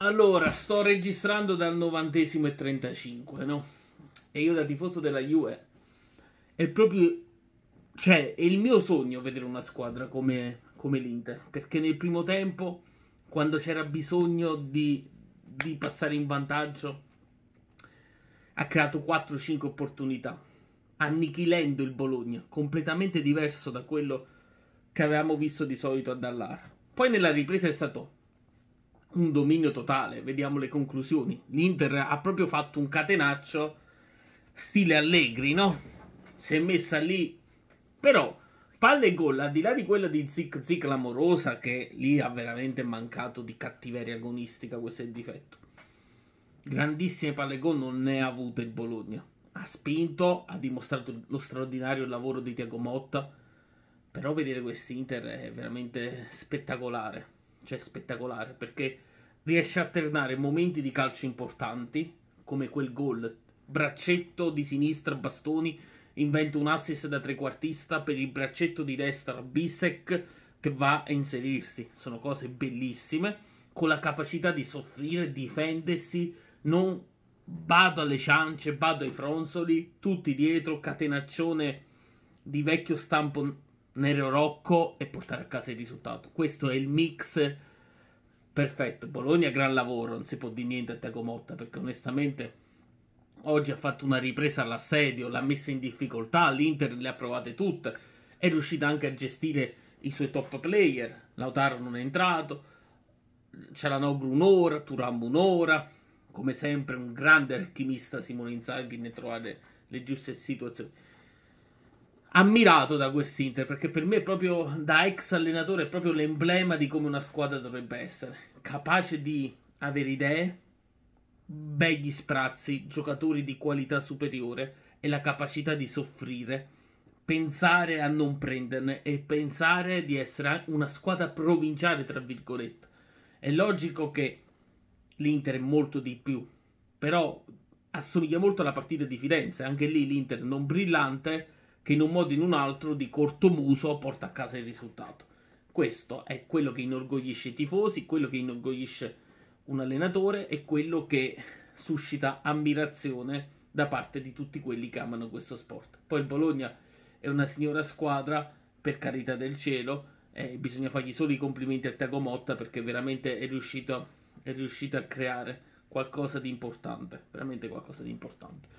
Allora, sto registrando dal 90 e 35, no? E io da tifoso della Juve è proprio cioè, è il mio sogno vedere una squadra come, come l'Inter, perché nel primo tempo quando c'era bisogno di, di passare in vantaggio ha creato 4-5 opportunità, annichilendo il Bologna, completamente diverso da quello che avevamo visto di solito a Dallara. Poi nella ripresa è stato un dominio totale. Vediamo le conclusioni. L'Inter ha proprio fatto un catenaccio stile Allegri, no? Si è messa lì. Però, palle e gol, al di là di quella di Zic Zic l'amorosa, che lì ha veramente mancato di cattiveria agonistica, questo è il difetto. Grandissime palle e gol non ne ha avute il Bologna. Ha spinto, ha dimostrato lo straordinario lavoro di Tiago Motta. Però vedere quest'Inter è veramente spettacolare cioè spettacolare perché riesce a alternare momenti di calcio importanti come quel gol, braccetto di sinistra Bastoni inventa un assist da trequartista per il braccetto di destra Bisek che va a inserirsi. Sono cose bellissime con la capacità di soffrire, difendersi, non vado alle ciance, vado ai fronzoli, tutti dietro, catenaccione di vecchio stampo Nero Rocco e portare a casa il risultato. Questo è il mix perfetto. Bologna gran lavoro, non si può dire niente a Tiago Motta perché onestamente oggi ha fatto una ripresa all'assedio, l'ha messa in difficoltà, l'Inter le ha provate tutte, è riuscita anche a gestire i suoi top player, Lautaro non è entrato, Cialanoglu un'ora, Turam un'ora, come sempre un grande alchimista Simone Inzaghi nel trovare le giuste situazioni ammirato da quest'Inter perché per me proprio da ex allenatore è proprio l'emblema di come una squadra dovrebbe essere capace di avere idee begli sprazzi giocatori di qualità superiore e la capacità di soffrire pensare a non prenderne e pensare di essere una squadra provinciale tra virgolette è logico che l'Inter è molto di più però assomiglia molto alla partita di Firenze anche lì l'Inter non brillante che in un modo o in un altro di corto muso porta a casa il risultato. Questo è quello che inorgoglisce i tifosi, quello che inorgoglisce un allenatore e quello che suscita ammirazione da parte di tutti quelli che amano questo sport. Poi il Bologna è una signora squadra, per carità del cielo, eh, bisogna fargli solo i complimenti a Tiago Motta perché veramente è riuscito, è riuscito a creare qualcosa di importante, veramente qualcosa di importante.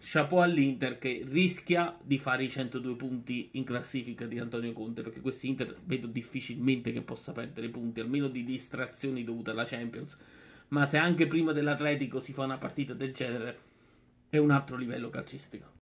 Chapeau all'Inter che rischia di fare i 102 punti in classifica di Antonio Conte perché questi Inter vedo difficilmente che possa perdere punti, almeno di distrazioni dovute alla Champions. Ma se anche prima dell'Atletico si fa una partita del genere è un altro livello calcistico.